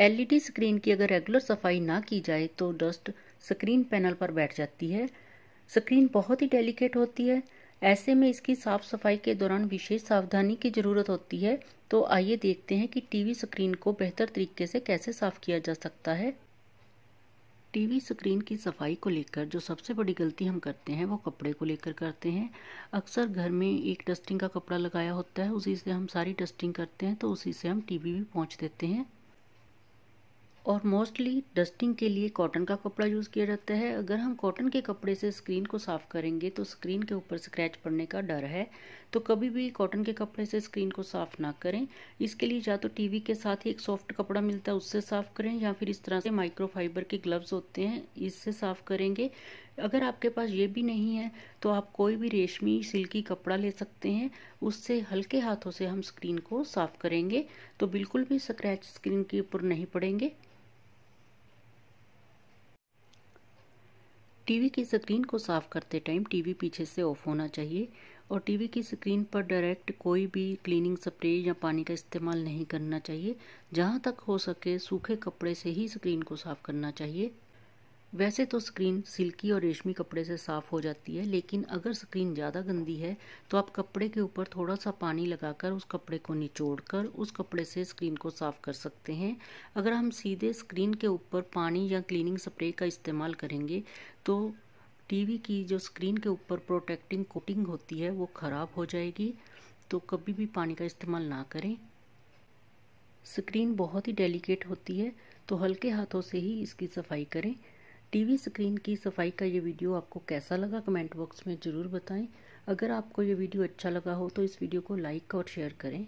LED screen की अगर regular सफाई ना की जाए तो डस्ट स्क्रीन पैनल पर बैठ जाती है स्क्रीन बहुत ही डेलिकेट होती है ऐसे में इसकी साफ सफाई के दौरान विशेष सावधानी की ज़रूरत होती है तो आइए देखते हैं कि टीवी स्क्रीन को बेहतर तरीके से कैसे साफ किया जा सकता है टीवी स्क्रीन की सफाई को लेकर जो सबसे बड़ी गलती हम करते हैं वो कपड़े को लेकर करते हैं अक्सर घर में एक डस्टिंग का कपड़ा लगाया होता है उसी से हम सारी डस्टिंग करते हैं तो उसी से हम टीवी भी पहुंच देते हैं और मोस्टली डस्टिंग के लिए कॉटन का कपड़ा यूज़ किया जाता है अगर हम कॉटन के कपड़े से स्क्रीन को साफ़ करेंगे तो स्क्रीन के ऊपर स्क्रैच पड़ने का डर है तो कभी भी कॉटन के कपड़े से स्क्रीन को साफ़ ना करें इसके लिए या तो टीवी के साथ ही एक सॉफ्ट कपड़ा मिलता है उससे साफ़ करें या फिर इस तरह से माइक्रोफाइबर के ग्लव्स होते हैं इससे साफ़ करेंगे अगर आपके पास ये भी नहीं है तो आप कोई भी रेशमी सिल्की कपड़ा ले सकते हैं उससे हल्के हाथों से हम स्क्रीन को साफ़ करेंगे तो बिल्कुल भी स्क्रैच स्क्रीन के ऊपर नहीं पड़ेंगे टीवी की स्क्रीन को साफ करते टाइम टीवी पीछे से ऑफ होना चाहिए और टीवी की स्क्रीन पर डायरेक्ट कोई भी क्लीनिंग स्प्रे या पानी का इस्तेमाल नहीं करना चाहिए जहाँ तक हो सके सूखे कपड़े से ही स्क्रीन को साफ करना चाहिए वैसे तो स्क्रीन सिल्की और रेशमी कपड़े से साफ़ हो जाती है लेकिन अगर स्क्रीन ज़्यादा गंदी है तो आप कपड़े के ऊपर थोड़ा सा पानी लगाकर उस कपड़े को निचोड़कर उस कपड़े से स्क्रीन को साफ़ कर सकते हैं अगर हम सीधे स्क्रीन के ऊपर पानी या क्लीनिंग स्प्रे का इस्तेमाल करेंगे तो टीवी की जो स्क्रीन के ऊपर प्रोटेक्टिंग कोटिंग होती है वो ख़राब हो जाएगी तो कभी भी पानी का इस्तेमाल ना करें स्क्रीन बहुत ही डेलिकेट होती है तो हल्के हाथों से ही इसकी सफाई करें टीवी स्क्रीन की सफाई का ये वीडियो आपको कैसा लगा कमेंट बॉक्स में ज़रूर बताएं अगर आपको ये वीडियो अच्छा लगा हो तो इस वीडियो को लाइक और शेयर करें